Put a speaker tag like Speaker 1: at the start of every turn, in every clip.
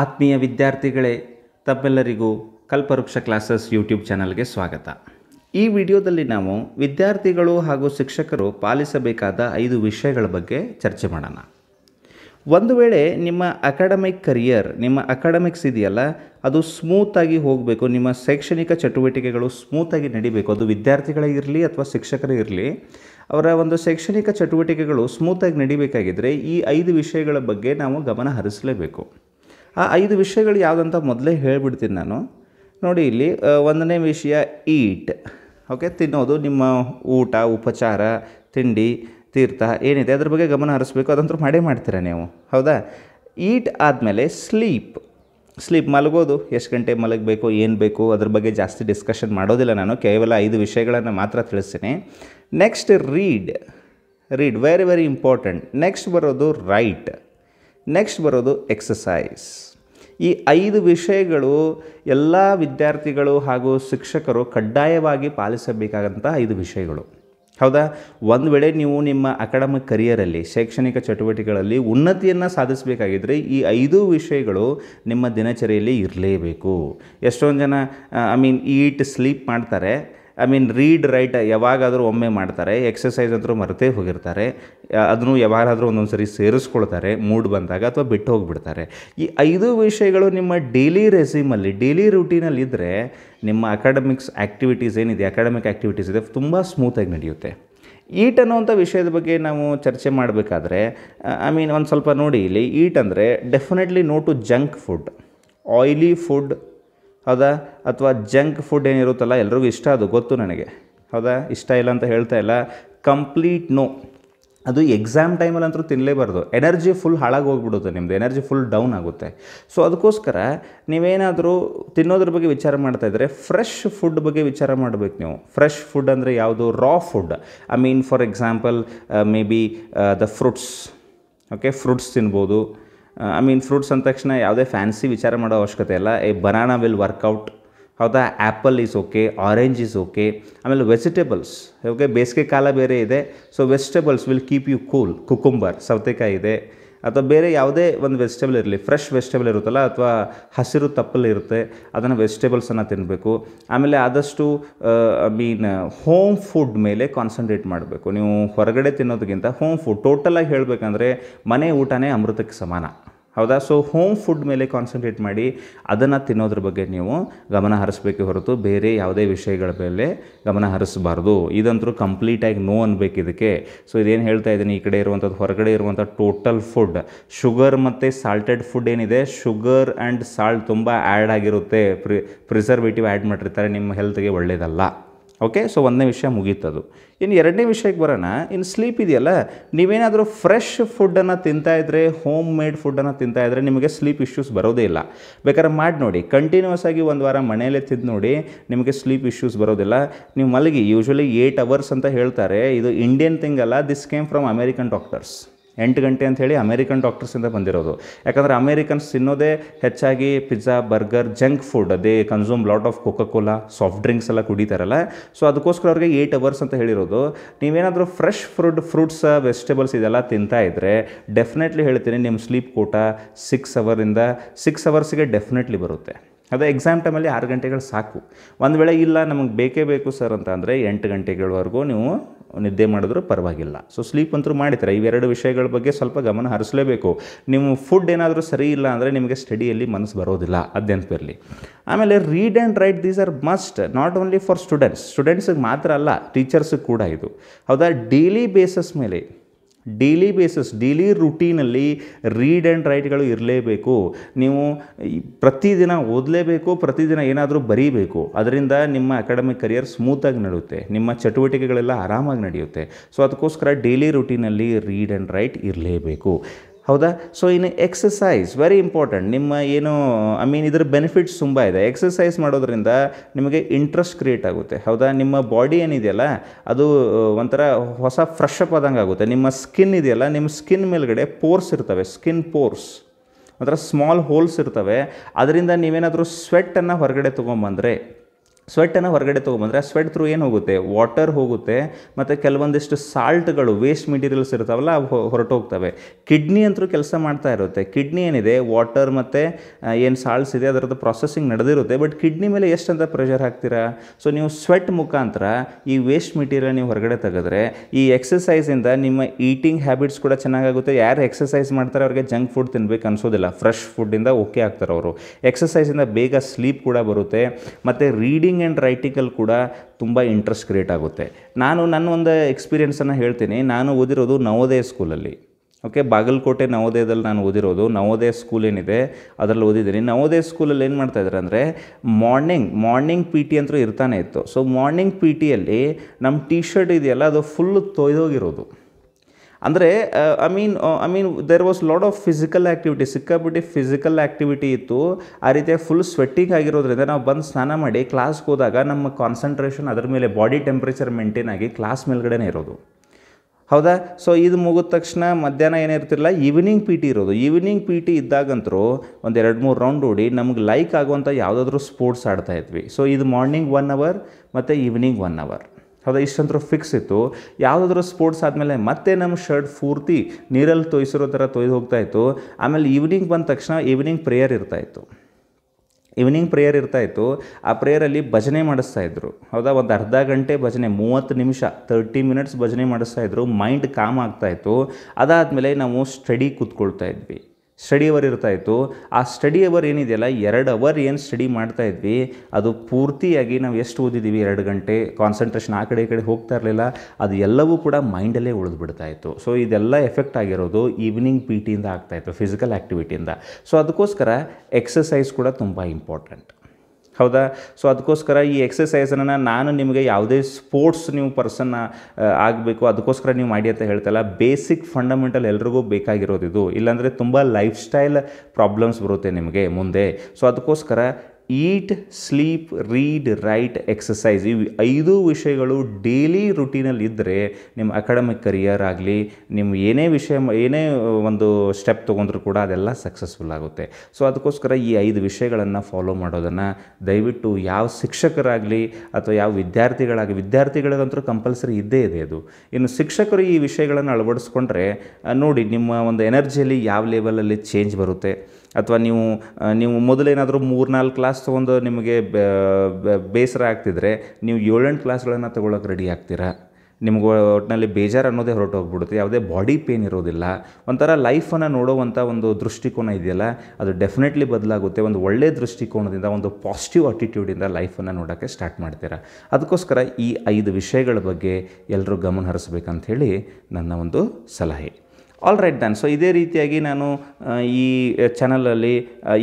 Speaker 1: ಆತ್ಮೀಯ ವಿದ್ಯಾರ್ಥಿಗಳೇ ತಮ್ಮೆಲ್ಲರಿಗೂ ಕಲ್ಪವೃಕ್ಷ ಕ್ಲಾಸಸ್ ಯೂಟ್ಯೂಬ್ ಚಾನಲ್ಗೆ ಸ್ವಾಗತ ಈ ವಿಡಿಯೋದಲ್ಲಿ ನಾವು ವಿದ್ಯಾರ್ಥಿಗಳು ಹಾಗೂ ಶಿಕ್ಷಕರು ಪಾಲಿಸಬೇಕಾದ ಐದು ವಿಷಯಗಳ ಬಗ್ಗೆ ಚರ್ಚೆ ಮಾಡೋಣ ಒಂದು ವೇಳೆ ನಿಮ್ಮ ಅಕಾಡೆಮಿಕ್ ಕರಿಯರ್ ನಿಮ್ಮ ಅಕಾಡೆಮಿಕ್ಸ್ ಇದೆಯಲ್ಲ ಅದು ಸ್ಮೂತಾಗಿ ಹೋಗಬೇಕು ನಿಮ್ಮ ಶೈಕ್ಷಣಿಕ ಚಟುವಟಿಕೆಗಳು ಸ್ಮೂತಾಗಿ ನಡಿಬೇಕು ಅದು ವಿದ್ಯಾರ್ಥಿಗಳೇ ಇರಲಿ ಅಥವಾ ಶಿಕ್ಷಕರೇ ಇರಲಿ ಅವರ ಒಂದು ಶೈಕ್ಷಣಿಕ ಚಟುವಟಿಕೆಗಳು ಸ್ಮೂತಾಗಿ ನಡಿಬೇಕಾಗಿದ್ದರೆ ಈ ಐದು ವಿಷಯಗಳ ಬಗ್ಗೆ ನಾವು ಗಮನ ಹರಿಸಲೇಬೇಕು ಆ ಐದು ವಿಷಯಗಳು ಯಾವುದಂತ ಮೊದಲೇ ಹೇಳಿಬಿಡ್ತೀನಿ ನಾನು ನೋಡಿ ಇಲ್ಲಿ ಒಂದನೇ ವಿಷಯ ಈಟ್ ಓಕೆ ತಿನ್ನೋದು ನಿಮ್ಮ ಊಟ ಉಪಚಾರ ತಿಂಡಿ ತೀರ್ಥ ಏನಿದೆ ಅದ್ರ ಬಗ್ಗೆ ಗಮನ ಹರಿಸ್ಬೇಕು ಅದಂತೂ ಮಾಡೇ ಮಾಡ್ತೀರಾ ನೀವು ಹೌದಾ ಈಟ್ ಆದಮೇಲೆ ಸ್ಲೀಪ್ ಸ್ಲೀಪ್ ಮಲಗೋದು ಎಷ್ಟು ಗಂಟೆ ಮಲಗಬೇಕು ಏನು ಬೇಕು ಅದ್ರ ಬಗ್ಗೆ ಜಾಸ್ತಿ ಡಿಸ್ಕಷನ್ ಮಾಡೋದಿಲ್ಲ ನಾನು ಕೇವಲ ಐದು ವಿಷಯಗಳನ್ನು ಮಾತ್ರ ತಿಳಿಸ್ತೀನಿ next read read very very important next ಬರೋದು ರೈಟ್ ನೆಕ್ಸ್ಟ್ ಬರೋದು ಎಕ್ಸಸೈಸ್ ಈ ಐದು ವಿಷಯಗಳು ಎಲ್ಲ ವಿದ್ಯಾರ್ಥಿಗಳು ಹಾಗೂ ಶಿಕ್ಷಕರು ಕಡ್ಡಾಯವಾಗಿ ಪಾಲಿಸಬೇಕಾದಂಥ ಐದು ವಿಷಯಗಳು ಹೌದಾ ಒಂದು ವೇಳೆ ನೀವು ನಿಮ್ಮ ಅಕಾಡೆಮಿಕ್ ಕರಿಯರಲ್ಲಿ ಶೈಕ್ಷಣಿಕ ಚಟುವಟಿಕೆಗಳಲ್ಲಿ ಉನ್ನತಿಯನ್ನು ಸಾಧಿಸಬೇಕಾಗಿದ್ದರೆ ಈ ಐದು ವಿಷಯಗಳು ನಿಮ್ಮ ದಿನಚರಿಯಲ್ಲಿ ಇರಲೇಬೇಕು ಎಷ್ಟೊಂದು ಜನ ಐ ಮೀನ್ ಈಟ್ ಸ್ಲೀಪ್ ಮಾಡ್ತಾರೆ ಐ ಮೀನ್ ರೀಡ್ ರೈಟ್ ಯಾವಾಗಾದರೂ ಒಮ್ಮೆ ಮಾಡ್ತಾರೆ ಎಕ್ಸಸೈಸ್ ಅಂತರೂ ಮರೆತೇ ಹೋಗಿರ್ತಾರೆ ಅದನ್ನು ಯಾವಾಗಾದರೂ ಒಂದೊಂದು ಸರಿ ಸೇರಿಸ್ಕೊಳ್ತಾರೆ ಮೂಡ್ ಬಂದಾಗ ಅಥವಾ ಬಿಟ್ಟು ಹೋಗಿಬಿಡ್ತಾರೆ ಈ ಐದು ವಿಷಯಗಳು ನಿಮ್ಮ ಡೈಲಿ ರೆಸ್ಯೂಮಲ್ಲಿ ಡೈಲಿ ರೂಟೀನಲ್ಲಿದ್ದರೆ ಇದ್ದರೆ ನಿಮ್ಮ ಅಕಾಡೆಮಿಕ್ಸ್ ಆ್ಯಕ್ಟಿವಿಟೀಸ್ ಏನಿದೆ ಅಕಾಡೆಮಿಕ್ ಆ್ಯಕ್ಟಿವಿಟೀಸ್ ಇದೆ ತುಂಬ ಸ್ಮೂತಾಗಿ ನಡೆಯುತ್ತೆ ಈಟ್ ಅನ್ನೋವಂಥ ವಿಷಯದ ಬಗ್ಗೆ ನಾವು ಚರ್ಚೆ ಮಾಡಬೇಕಾದ್ರೆ ಐ ಮೀನ್ ಒಂದು ಸ್ವಲ್ಪ ನೋಡಿ ಇಲ್ಲಿ ಈಟ್ ಅಂದರೆ definitely no to junk food oily food ಹೌದಾ ಅಥವಾ ಜಂಕ್ ಫುಡ್ ಏನಿರುತ್ತಲ್ಲ ಎಲ್ರಿಗೂ ಇಷ್ಟ ಅದು ಗೊತ್ತು ನನಗೆ ಹೌದಾ ಇಷ್ಟ ಇಲ್ಲ ಅಂತ ಹೇಳ್ತಾ ಇಲ್ಲ ಕಂಪ್ಲೀಟ್ ನೋ ಅದು ಎಕ್ಸಾಮ್ ಅಂತರೂ ತಿನ್ನಲೇಬಾರ್ದು ಎನರ್ಜಿ ಫುಲ್ ಹಾಳಾಗಿ ಹೋಗ್ಬಿಡುತ್ತೆ ನಿಮ್ಮದು ಎನರ್ಜಿ ಫುಲ್ ಡೌನ್ ಆಗುತ್ತೆ ಸೊ ಅದಕ್ಕೋಸ್ಕರ ನೀವೇನಾದರೂ ತಿನ್ನೋದ್ರ ಬಗ್ಗೆ ವಿಚಾರ ಮಾಡ್ತಾ ಇದ್ದರೆ ಫ್ರೆಶ್ ಫುಡ್ ಬಗ್ಗೆ ವಿಚಾರ ಮಾಡಬೇಕು ನೀವು ಫ್ರೆಶ್ ಫುಡ್ ಅಂದರೆ ಯಾವುದು raw food I mean for example maybe the fruits okay fruits ತಿನ್ಬೋದು ಐ ಮೀನ್ ಫ್ರೂಟ್ಸ್ ಅಂದ ತಕ್ಷಣ ಯಾವುದೇ ಫ್ಯಾನ್ಸಿ ವಿಚಾರ ಮಾಡೋ ಅವಶ್ಯಕತೆ ಇಲ್ಲ ಈ ಬನಾನಾ ವಿಲ್ ವರ್ಕೌಟ್ ಹೌದಾ apple is okay orange is okay ಆಮೇಲೆ ವೆಜಿಟೇಬಲ್ಸ್ ಓಕೆ ಬೇಸಿಗೆ ಕಾಲ ಬೇರೆ ಇದೆ so vegetables will keep you cool cucumber ಸೌತೆಕಾಯಿ ಇದೆ ಅಥವಾ ಬೇರೆ ಯಾವುದೇ ಒಂದು ವೆಜಿಟೇಬಲ್ ಇರಲಿ ಫ್ರೆಶ್ ವೆಜಿಟೇಬಲ್ ಇರುತ್ತಲ್ಲ ಅಥವಾ ಹಸಿರು ತಪ್ಪಲು ಇರುತ್ತೆ ಅದನ್ನು ವೆಜಿಟೇಬಲ್ಸನ್ನು ತಿನ್ನಬೇಕು ಆಮೇಲೆ ಆದಷ್ಟು ಐ ಮೀನ್ ಹೋಮ್ ಫುಡ್ ಮೇಲೆ ಕಾನ್ಸಂಟ್ರೇಟ್ ಮಾಡಬೇಕು ನೀವು ಹೊರಗಡೆ ತಿನ್ನೋದಕ್ಕಿಂತ ಹೋಮ್ ಫುಡ್ ಟೋಟಲಾಗಿ ಹೇಳಬೇಕಂದ್ರೆ ಮನೆ ಊಟನೇ ಅಮೃತಕ್ಕೆ ಸಮಾನ ಹೌದಾ ಸೊ ಹೋಮ್ ಫುಡ್ ಮೇಲೆ ಕಾನ್ಸಂಟ್ರೇಟ್ ಮಾಡಿ ಅದನ್ನು ತಿನ್ನೋದ್ರ ಬಗ್ಗೆ ನೀವು ಗಮನ ಹರಿಸ್ಬೇಕು ಹೊರತು ಬೇರೆ ಯಾವುದೇ ವಿಷಯಗಳ ಮೇಲೆ ಗಮನ ಹರಿಸಬಾರ್ದು ಇದಂತರೂ ಕಂಪ್ಲೀಟಾಗಿ ನೋ ಅನ್ಬೇಕು ಇದಕ್ಕೆ ಸೊ ಇದೇನು ಹೇಳ್ತಾ ಇದ್ದೀನಿ ಈ ಕಡೆ ಇರುವಂಥದ್ದು ಹೊರಗಡೆ ಇರುವಂಥ ಟೋಟಲ್ ಫುಡ್ ಶುಗರ್ ಮತ್ತು ಸಾಲ್ಟೆಡ್ ಫುಡ್ ಏನಿದೆ ಶುಗರ್ ಆ್ಯಂಡ್ ಸಾಲ್ಟ್ ತುಂಬ ಆ್ಯಡ್ ಆಗಿರುತ್ತೆ ಪ್ರಿ ಪ್ರಿಸರ್ವೇಟಿವ್ ಆ್ಯಡ್ ಮಾಡಿರ್ತಾರೆ ನಿಮ್ಮ ಹೆಲ್ತ್ಗೆ ಒಳ್ಳೆಯದಲ್ಲ ಓಕೆ ಸೊ ಒಂದನೇ ವಿಷಯ ಮುಗೀತದು ಇನ್ನು ಎರಡನೇ ವಿಷಯಕ್ಕೆ ಬರೋಣ ಇನ್ನು ಸ್ಲೀಪ್ ಇದೆಯಲ್ಲ ನೀವೇನಾದರೂ ಫ್ರೆಶ್ ಫುಡ್ಡನ್ನು ತಿಂತಾಯಿದ್ರೆ ಹೋಮ್ ಮೇಡ್ ಫುಡ್ಡನ್ನು ತಿಂತಾಯಿದ್ರೆ ನಿಮಗೆ ಸ್ಲೀಪ್ ಇಶ್ಯೂಸ್ ಬರೋದೇ ಇಲ್ಲ ಬೇಕಾದ್ರೆ ಮಾಡಿ ನೋಡಿ ಕಂಟಿನ್ಯೂಸ್ ಆಗಿ ಒಂದು ವಾರ ಮನೆಯಲ್ಲೇ ತಿದ್ದು ನೋಡಿ ನಿಮಗೆ ಸ್ಲೀಪ್ ಇಶ್ಯೂಸ್ ಬರೋದಿಲ್ಲ ನೀವು ಮಲಗಿ ಯೂಶ್ವಲಿ ಏಯ್ಟ್ ಅವರ್ಸ್ ಅಂತ ಹೇಳ್ತಾರೆ ಇದು ಇಂಡಿಯನ್ ಥಿಂಗ್ ಅಲ್ಲ this came from American doctors ಎಂಟು ಗಂಟೆ ಅಂತ ಹೇಳಿ ಅಮೇರಿಕನ್ ಡಾಕ್ಟರ್ಸಿಂದ ಬಂದಿರೋದು ಯಾಕಂದರೆ ಅಮೇರಿಕನ್ಸ್ ತಿನ್ನೋದೇ ಹೆಚ್ಚಾಗಿ ಪಿಜ್ಜಾ ಬರ್ಗರ್ ಜಂಕ್ ಫುಡ್ ಅದೇ consume lot of coco soft drinks ಎಲ್ಲ ಕುಡಿತಾರಲ್ಲ ಸೊ ಅದಕ್ಕೋಸ್ಕರ ಅವ್ರಿಗೆ ಏಯ್ಟ್ ಅವರ್ಸ್ ಅಂತ ಹೇಳಿರೋದು ನೀವೇನಾದರೂ ಫ್ರೆಶ್ ಫ್ರೂಟ್ ಫ್ರೂಟ್ಸ್ ವೆಜಿಟೇಬಲ್ಸ್ ಇದೆಲ್ಲ ತಿಂತಾ ಇದ್ದರೆ ಡೆಫಿನೆಟ್ಲಿ ಹೇಳ್ತೀನಿ ನಿಮ್ಮ ಸ್ಲೀಪ್ ಕೋಟ ಸಿಕ್ಸ್ ಅವರಿಂದ ಸಿಕ್ಸ್ ಅವರ್ಸ್ಗೆ ಡೆಫಿನೆಟ್ಲಿ ಬರುತ್ತೆ ಅದೇ ಎಕ್ಸಾಮ್ ಟೈಮಲ್ಲಿ ಆರು ಗಂಟೆಗಳು ಸಾಕು ಒಂದು ವೇಳೆ ಇಲ್ಲ ನಮಗೆ ಬೇಕೇ ಬೇಕು ಸರ್ ಅಂತ ಅಂದರೆ ಎಂಟು ಗಂಟೆಗಳವರೆಗೂ ನೀವು ನಿದ್ದೆ ಮಾಡಿದ್ರು ಪರವಾಗಿಲ್ಲ ಸೊ ಸ್ಲೀಪ್ ಅಂತೂ ಮಾಡಿದ್ರೆ ಇವೆರಡು ವಿಷಯಗಳ ಬಗ್ಗೆ ಸ್ವಲ್ಪ ಗಮನ ಹರಿಸಲೇಬೇಕು ನಿಮ್ಮ ಫುಡ್ ಏನಾದರೂ ಸರಿ ಇಲ್ಲ ಅಂದರೆ ನಿಮಗೆ ಸ್ಟಡಿಯಲ್ಲಿ ಮನಸ್ಸು ಬರೋದಿಲ್ಲ ಅದೆಂತರಲ್ಲಿ ಆಮೇಲೆ read and write these are must not only for students ಸ್ಟೂಡೆಂಟ್ಸಿಗೆ ಮಾತ್ರ ಅಲ್ಲ ಟೀಚರ್ಸಿಗೆ ಕೂಡ ಇದು ಹೌದಾ ಡೈಲಿ ಬೇಸಸ್ ಮೇಲೆ ಡೈಲಿ ಬೇಸಿಸ್ ಡೈಲಿ ರುಟೀನಲ್ಲಿ ರೀಡ್ ಆ್ಯಂಡ್ ರೈಟ್ಗಳು ಇರಲೇಬೇಕು ನೀವು ಪ್ರತಿದಿನ ಓದಲೇಬೇಕು ಪ್ರತಿದಿನ ಏನಾದರೂ ಬರೀಬೇಕು ಅದರಿಂದ ನಿಮ್ಮ ಅಕಾಡೆಮಿಕ್ ಕರಿಯರ್ ಸ್ಮೂತಾಗಿ ನಡೆಯುತ್ತೆ ನಿಮ್ಮ ಚಟುವಟಿಕೆಗಳೆಲ್ಲ ಆರಾಮಾಗಿ ನಡೆಯುತ್ತೆ ಸೊ ಅದಕ್ಕೋಸ್ಕರ ಡೈಲಿ ರುಟೀನಲ್ಲಿ ರೀಡ್ ಆ್ಯಂಡ್ ರೈಟ್ ಇರಲೇಬೇಕು ಹೌದಾ ಸೊ ಇನ್ನು ಎಕ್ಸಸೈಸ್ ವೆರಿ ಇಂಪಾರ್ಟೆಂಟ್ ನಿಮ್ಮ ಏನು ಐ ಮೀನ್ ಇದರ ಬೆನಿಫಿಟ್ಸ್ ತುಂಬ ಇದೆ ಎಕ್ಸಸೈಸ್ ಮಾಡೋದ್ರಿಂದ ನಿಮಗೆ ಇಂಟ್ರೆಸ್ಟ್ ಕ್ರಿಯೇಟ್ ಆಗುತ್ತೆ ಹೌದಾ ನಿಮ್ಮ ಬಾಡಿ ಏನಿದೆಯಲ್ಲ ಅದು ಒಂಥರ ಹೊಸ ಫ್ರೆಶ್ ಅಪ್ ಆದಂಗೆ ಆಗುತ್ತೆ ನಿಮ್ಮ ಸ್ಕಿನ್ ಇದೆಯಲ್ಲ ನಿಮ್ಮ ಸ್ಕಿನ್ ಮೇಲ್ಗಡೆ ಪೋರ್ಸ್ ಇರ್ತವೆ ಸ್ಕಿನ್ ಪೋರ್ಸ್ ಒಂಥರ ಸ್ಮಾಲ್ ಹೋಲ್ಸ್ ಇರ್ತವೆ ಅದರಿಂದ ನೀವೇನಾದರೂ ಸ್ವೆಟ್ಟನ್ನು ಹೊರಗಡೆ ತೊಗೊಂಬಂದರೆ ಸ್ವೆಟನ್ನು ಹೊರಗಡೆ ತೊಗೊಬಂದರೆ ಸ್ವೆಟ್ ಥ್ರೂ ಏನು ಹೋಗುತ್ತೆ ವಾಟರ್ ಹೋಗುತ್ತೆ ಮತ್ತು ಕೆಲವೊಂದಿಷ್ಟು ಸಾಲ್ಟ್ಗಳು ವೇಸ್ಟ್ ಮೆಟೀರಿಯಲ್ಸ್ ಇರ್ತಾವಲ್ಲ ಅವು ಹೋಗ್ತವೆ ಕಿಡ್ನಿ ಅಂತೂ ಕೆಲಸ ಮಾಡ್ತಾ ಇರುತ್ತೆ ಕಿಡ್ನಿ ಏನಿದೆ ವಾಟರ್ ಮತ್ತು ಏನು ಸಾಲ್ಟ್ಸ್ ಇದೆ ಅದರದ್ದು ಪ್ರಾಸೆಸಿಂಗ್ ನಡೆದಿರುತ್ತೆ ಬಟ್ ಕಿಡ್ನಿ ಮೇಲೆ ಎಷ್ಟು ಅಂತ ಪ್ರೆಷರ್ ಹಾಕ್ತೀರಾ ಸೊ ನೀವು ಸ್ವೆಟ್ ಮುಖಾಂತರ ಈ ವೇಸ್ಟ್ ಮೆಟೀರಿಯಲ್ ನೀವು ಹೊರಗಡೆ ತೆಗೆದ್ರೆ ಈ ಎಕ್ಸಸೈಸಿಂದ ನಿಮ್ಮ ಈಟಿಂಗ್ ಹ್ಯಾಬಿಟ್ಸ್ ಕೂಡ ಚೆನ್ನಾಗಾಗುತ್ತೆ ಯಾರು ಎಕ್ಸಸೈಸ್ ಮಾಡ್ತಾರೆ ಅವ್ರಿಗೆ ಜಂಕ್ ಫುಡ್ ತಿನ್ಬೇಕು ಅನಿಸೋದಿಲ್ಲ ಫ್ರೆಶ್ ಫುಡ್ಡಿಂದ ಓಕೆ ಆಗ್ತಾರೆ ಅವರು ಎಕ್ಸಸೈಸಿಂದ ಬೇಗ ಸ್ಲೀಪ್ ಕೂಡ ಬರುತ್ತೆ ಮತ್ತು ರೀಡಿಂಗ್ ರೀಡಿಂಗ್ ಆ್ಯಂಡ್ ರೈಟಿಂಗಲ್ಲಿ ಕೂಡ ತುಂಬ ಇಂಟ್ರೆಸ್ಟ್ ಕ್ರಿಯೇಟ್ ಆಗುತ್ತೆ ನಾನು ನನ್ನ ಒಂದು ಎಕ್ಸ್ಪೀರಿಯೆನ್ಸನ್ನು ಹೇಳ್ತೀನಿ ನಾನು ಓದಿರೋದು ನವೋದಯ ಸ್ಕೂಲಲ್ಲಿ ಓಕೆ ಬಾಗಲಕೋಟೆ ನವೋದಯದಲ್ಲಿ ನಾನು ಓದಿರೋದು ನವೋದಯ ಸ್ಕೂಲ್ ಏನಿದೆ ಅದರಲ್ಲಿ ಓದಿದ್ದೀನಿ ನವೋದಯ ಸ್ಕೂಲಲ್ಲಿ ಏನು ಇದ್ದಾರೆ ಅಂದರೆ ಮಾರ್ನಿಂಗ್ ಮಾರ್ನಿಂಗ್ ಪಿ ಟಿ ಅಂತೂ ಇರ್ತಾನೆ ಇತ್ತು ಸೊ ಮಾರ್ನಿಂಗ್ ಪಿ ಟಿಯಲ್ಲಿ ನಮ್ಮ ಟಿ ಶರ್ಟ್ ಇದೆಯಲ್ಲ ಅದು ಫುಲ್ ತೊಯ್ದೋಗಿರೋದು ಅಂದರೆ I mean I mean there was lot of physical activity ಸಿಕ್ಕಾಬಿಟ್ಟು ಫಿಸಿಕಲ್ ಆ್ಯಕ್ಟಿವಿಟಿ ಇತ್ತು ಆ ರೀತಿಯಾಗಿ ಫುಲ್ ಸ್ವೆಟ್ಟಿಂಗ್ ಆಗಿರೋದ್ರಿಂದ ನಾವು ಬಂದು ಸ್ನಾನ ಮಾಡಿ ಕ್ಲಾಸ್ಗೆ ಹೋದಾಗ ನಮ್ಮ ಕಾನ್ಸಂಟ್ರೇಷನ್ ಅದರ ಮೇಲೆ ಬಾಡಿ ಟೆಂಪ್ರೇಚರ್ ಮೇಂಟೈನ್ ಆಗಿ ಕ್ಲಾಸ್ ಮೇಲ್ಗಡೆನೇ ಇರೋದು ಹೌದಾ ಸೊ ಇದು ಮುಗಿದ ತಕ್ಷಣ ಮಧ್ಯಾಹ್ನ ಏನಿರ್ತಿರಲ್ಲ ಈವ್ನಿಂಗ್ ಪಿ ಟಿ ಇರೋದು ಈವ್ನಿಂಗ್ ಪಿ ಟಿ ಇದ್ದಾಗಂತರೂ ಒಂದು ಎರಡು ಮೂರು ರೌಂಡ್ ಓಡಿ ನಮ್ಗೆ ಲೈಕ್ ಆಗುವಂಥ ಯಾವುದಾದ್ರೂ ಸ್ಪೋರ್ಟ್ಸ್ ಆಡ್ತಾ ಇದ್ವಿ ಸೊ ಇದು ಮಾರ್ನಿಂಗ್ ಒನ್ ಅವರ್ ಮತ್ತು ಈವ್ನಿಂಗ್ ಒನ್ ಅವರ್ ಹೌದಾ ಇಷ್ಟಂತರೂ ಫಿಕ್ಸ್ ಇತ್ತು ಯಾವುದಾದ್ರೂ ಸ್ಪೋರ್ಟ್ಸ್ ಆದಮೇಲೆ ಮತ್ತೆ ನಮ್ಮ ಶರ್ಟ್ ಪೂರ್ತಿ ನೀರಲ್ಲಿ ತೊಯ್ಸಿರೋ ಥರ ತೊಯ್ದು ಹೋಗ್ತಾ ಇತ್ತು ಆಮೇಲೆ ಈವ್ನಿಂಗ್ ಬಂದ ತಕ್ಷಣ ಈವ್ನಿಂಗ್ ಪ್ರೇಯರ್ ಇರ್ತಾಯಿತ್ತು ಈವ್ನಿಂಗ್ ಪ್ರೇಯರ್ ಇರ್ತಾಯಿತ್ತು ಆ ಪ್ರೇಯರಲ್ಲಿ ಭಜನೆ ಮಾಡಿಸ್ತಾಯಿದ್ರು ಹೌದಾ ಒಂದು ಅರ್ಧ ಗಂಟೆ ಭಜನೆ ಮೂವತ್ತು ನಿಮಿಷ ತರ್ಟಿ ಮಿನಿಟ್ಸ್ ಭಜನೆ ಮಾಡಿಸ್ತಾ ಇದ್ರು ಮೈಂಡ್ ಕಾಮ್ ಆಗ್ತಾಯಿತ್ತು ಅದಾದಮೇಲೆ ನಾವು ಸ್ಟಡಿ ಕೂತ್ಕೊಳ್ತಾ ಇದ್ವಿ ಸ್ಟಡಿ ಅವರ್ ಇರ್ತಾ ಇತ್ತು ಆ ಸ್ಟಡಿ ಅವರ್ ಏನಿದೆಯಲ್ಲ ಎರಡು ಅವರ್ ಏನು ಸ್ಟಡಿ ಮಾಡ್ತಾ ಇದ್ವಿ ಅದು ಪೂರ್ತಿಯಾಗಿ ನಾವು ಎಷ್ಟು ಓದಿದ್ದೀವಿ ಎರಡು ಗಂಟೆ ಕಾನ್ಸಂಟ್ರೇಷನ್ ಆ ಕಡೆ ಈ ಕಡೆ ಹೋಗ್ತಾ ಇರಲಿಲ್ಲ ಅದು ಎಲ್ಲವೂ ಕೂಡ ಮೈಂಡಲ್ಲೇ ಇತ್ತು ಸೊ ಇದೆಲ್ಲ ಎಫೆಕ್ಟ್ ಆಗಿರೋದು ಈವ್ನಿಂಗ್ ಪಿ ಟಿಯಿಂದ ಆಗ್ತಾಯಿತ್ತು ಫಿಸಿಕಲ್ ಆ್ಯಕ್ಟಿವಿಟಿಯಿಂದ ಸೊ ಅದಕ್ಕೋಸ್ಕರ ಎಕ್ಸಸೈಸ್ ಕೂಡ ತುಂಬ ಇಂಪಾರ್ಟೆಂಟ್ ಹೌದಾ ಸೊ ಅದಕ್ಕೋಸ್ಕರ ಈ ಎಕ್ಸಸೈಸನ್ನು ನಾನು ನಿಮಗೆ ಯಾವುದೇ ಸ್ಪೋರ್ಟ್ಸ್ ನೀವು ಪರ್ಸನ್ನ ಆಗಬೇಕು ಅದಕ್ಕೋಸ್ಕರ ನೀವು ಮಾಡಿ ಅಂತ ಹೇಳ್ತಲ್ಲ ಬೇಸಿಕ್ ಫಂಡಮೆಂಟಲ್ ಎಲ್ರಿಗೂ ಬೇಕಾಗಿರೋದು ಇದು ಇಲ್ಲಾಂದರೆ ತುಂಬ ಲೈಫ್ ಸ್ಟೈಲ್ ಪ್ರಾಬ್ಲಮ್ಸ್ ಬರುತ್ತೆ ನಿಮಗೆ ಮುಂದೆ ಸೊ ಅದಕ್ಕೋಸ್ಕರ eat sleep read write exercise ಈ ಐದು ವಿಷಯಗಳು ಡೈಲಿ ರುಟೀನಲ್ಲಿ ಇದ್ದರೆ ನಿಮ್ಮ ಅಕಾಡೆಮಿಕ್ ಕರಿಯರ್ ಆಗಲಿ ನಿಮ್ಮ ಏನೇ ವಿಷಯ ಏನೇ ಒಂದು ಸ್ಟೆಪ್ ತೊಗೊಂಡ್ರು ಕೂಡ ಅದೆಲ್ಲ ಸಕ್ಸಸ್ಫುಲ್ ಆಗುತ್ತೆ ಸೊ ಅದಕ್ಕೋಸ್ಕರ ಈ ಐದು ವಿಷಯಗಳನ್ನು ಫಾಲೋ ಮಾಡೋದನ್ನು ದಯವಿಟ್ಟು ಯಾವ ಶಿಕ್ಷಕರಾಗಲಿ ಅಥವಾ ಯಾವ ವಿದ್ಯಾರ್ಥಿಗಳಾಗಲಿ ವಿದ್ಯಾರ್ಥಿಗಳಿಗಂತೂ ಕಂಪಲ್ಸರಿ ಇದ್ದೇ ಇದೆ ಅದು ಇನ್ನು ಶಿಕ್ಷಕರು ಈ ವಿಷಯಗಳನ್ನು ಅಳವಡಿಸ್ಕೊಂಡ್ರೆ ನೋಡಿ ನಿಮ್ಮ ಒಂದು ಎನರ್ಜಿಯಲ್ಲಿ ಯಾವ ಲೆವೆಲಲ್ಲಿ ಚೇಂಜ್ ಬರುತ್ತೆ ಅಥವಾ ನೀವು ನೀವು ಮೊದಲೇನಾದರೂ ಮೂರ್ನಾಲ್ಕು ಕ್ಲಾಸ್ ತೊಗೊಂಡು ನಿಮಗೆ ಬೇಸರ ಆಗ್ತಿದ್ರೆ ನೀವು ಏಳೆಂಟು ಕ್ಲಾಸ್ಗಳನ್ನು ತೊಗೊಳಕ್ಕೆ ರೆಡಿ ಆಗ್ತೀರಾ ನಿಮ್ಗೆ ಒಟ್ಟಿನಲ್ಲಿ ಬೇಜಾರು ಅನ್ನೋದೇ ಹೊರಟೋಗ್ಬಿಡುತ್ತೆ ಯಾವುದೇ ಬಾಡಿ ಪೇನ್ ಇರೋದಿಲ್ಲ ಒಂಥರ ಲೈಫನ್ನು ನೋಡೋವಂಥ ಒಂದು ದೃಷ್ಟಿಕೋನ ಇದೆಯಲ್ಲ ಅದು ಡೆಫಿನೆಟ್ಲಿ ಬದಲಾಗುತ್ತೆ ಒಂದು ಒಳ್ಳೆಯ ದೃಷ್ಟಿಕೋನದಿಂದ ಒಂದು ಪಾಸಿಟಿವ್ ಅಟಿಟ್ಯೂಡಿಂದ ಲೈಫನ್ನು ನೋಡೋಕ್ಕೆ ಸ್ಟಾರ್ಟ್ ಮಾಡ್ತೀರಾ ಅದಕ್ಕೋಸ್ಕರ ಈ ಐದು ವಿಷಯಗಳ ಬಗ್ಗೆ ಎಲ್ಲರೂ ಗಮನ ಹೇಳಿ ನನ್ನ ಒಂದು ಸಲಹೆ ಆಲ್ ರೈಟ್ ದ್ಯಾನ್ ಸೊ ಇದೇ ರೀತಿಯಾಗಿ ನಾನು ಈ ಚಾನಲಲ್ಲಿ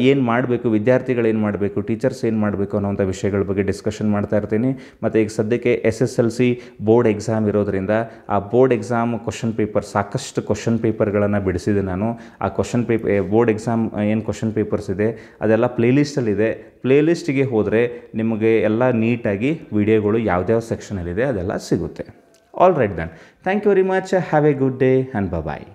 Speaker 1: ಏನು ಮಾಡಬೇಕು ವಿದ್ಯಾರ್ಥಿಗಳು ಏನು ಮಾಡಬೇಕು ಟೀಚರ್ಸ್ ಏನು ಮಾಡಬೇಕು ಅನ್ನೋವಂಥ ವಿಷಯಗಳ ಬಗ್ಗೆ ಡಿಸ್ಕಷನ್ ಮಾಡ್ತಾ ಇರ್ತೀನಿ ಮತ್ತು ಈಗ ಸದ್ಯಕ್ಕೆ S S L C board exam ಇರೋದರಿಂದ ಆ ಬೋರ್ಡ್ ಎಕ್ಸಾಮ್ ಕ್ವಶನ್ ಪೇಪರ್ ಸಾಕಷ್ಟು ಕ್ವಶನ್ ಪೇಪರ್ಗಳನ್ನು ಬಿಡಿಸಿದೆ ನಾನು ಆ ಕ್ವಶನ್ ಪೇಪರ್ ಬೋರ್ಡ್ ಎಕ್ಸಾಮ್ ಏನು ಕ್ವಶನ್ ಪೇಪರ್ಸ್ ಇದೆ ಅದೆಲ್ಲ ಪ್ಲೇಲಿಸ್ಟಲ್ಲಿದೆ ಪ್ಲೇಲಿಸ್ಟ್ಗೆ ಹೋದರೆ ನಿಮಗೆ ಎಲ್ಲ ನೀಟಾಗಿ ವಿಡಿಯೋಗಳು ಯಾವ್ದ್ಯಾವ ಸೆಕ್ಷನಲ್ಲಿದೆ ಅದೆಲ್ಲ ಸಿಗುತ್ತೆ all right then thank you very much have a good day and bye